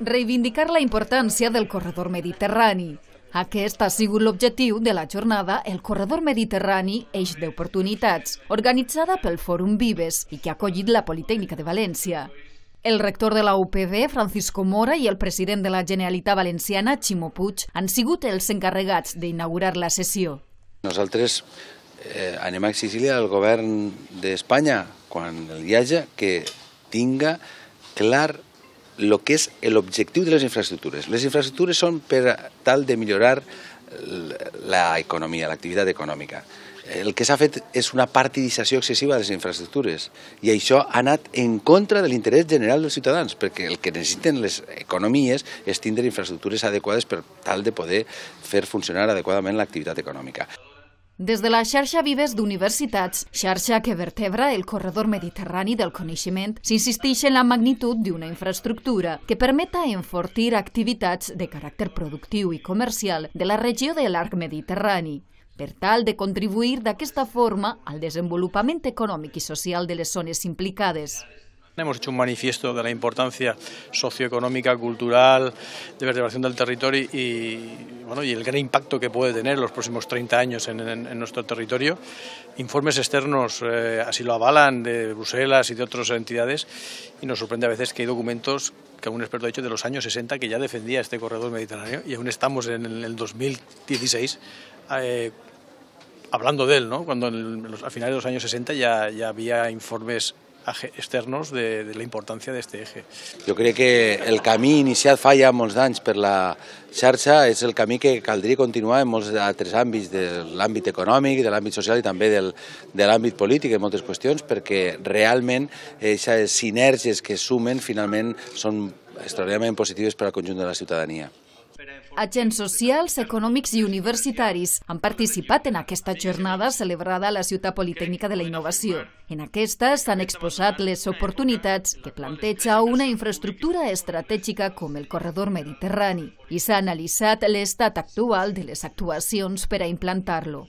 reivindicar la importància del corredor mediterrani. Aquest ha sigut l'objectiu de la jornada El corredor mediterrani eix d'oportunitats, organitzada pel Fòrum Vives i que ha acollit la Politècnica de València. El rector de la UPV, Francisco Mora, i el president de la Generalitat Valenciana, Ximo Puig, han sigut els encarregats d'inaugurar la sessió. Nosaltres eh, anem a exigir al govern d'Espanya, quan el hi que tinga clar el que és l'objectiu de les infraestructures. Les infraestructures són per tal de millorar l'economia, l'activitat econòmica. El que s'ha fet és una partidització excessiva de les infraestructures i això ha anat en contra de l'interès general dels ciutadans, perquè el que necessiten les economies és tindre infraestructures adequades per tal de poder fer funcionar adequadament l'activitat econòmica. Des de la xarxa Vives d'Universitats, xarxa que vertebra el corredor mediterrani del coneixement, s'insisteix en la magnitud d'una infraestructura que permeta enfortir activitats de caràcter productiu i comercial de la regió de l'arc mediterrani per tal de contribuir d'aquesta forma al desenvolupament econòmic i social de les zones implicades. Hemos hecho un manifiesto de la importancia socioeconómica, cultural, de vertebración del territorio y, y el gran impacto que puede tener los próximos 30 años en, nuestro territorio. Informes externos eh, así lo avalan de Bruselas y de otras entidades y nos sorprende a veces que hay documentos que un experto ha hecho de los años 60 que ya defendía este corredor mediterráneo y aún estamos en el 2016 eh, hablando de él, ¿no? cuando en a finales de los años 60 ya, ya había informes externos de, de la importància d'aquest eje. Jo crec que el camí iniciat fa ja molts anys per la xarxa és el camí que caldria continuar en molts altres àmbits, de l'àmbit econòmic, de l'àmbit social i també del, de l'àmbit polític en moltes qüestions, perquè realment aquestes sinergies que sumen finalment són extraordinàriament positives per al conjunt de la ciutadania. Agents socials, econòmics i universitaris han participat en aquesta jornada celebrada a la Ciutat Politècnica de la Innovació. En aquesta s'han exposat les oportunitats que planteja una infraestructura estratègica com el corredor mediterrani i s'ha analitzat l'estat actual de les actuacions per a implantar-lo.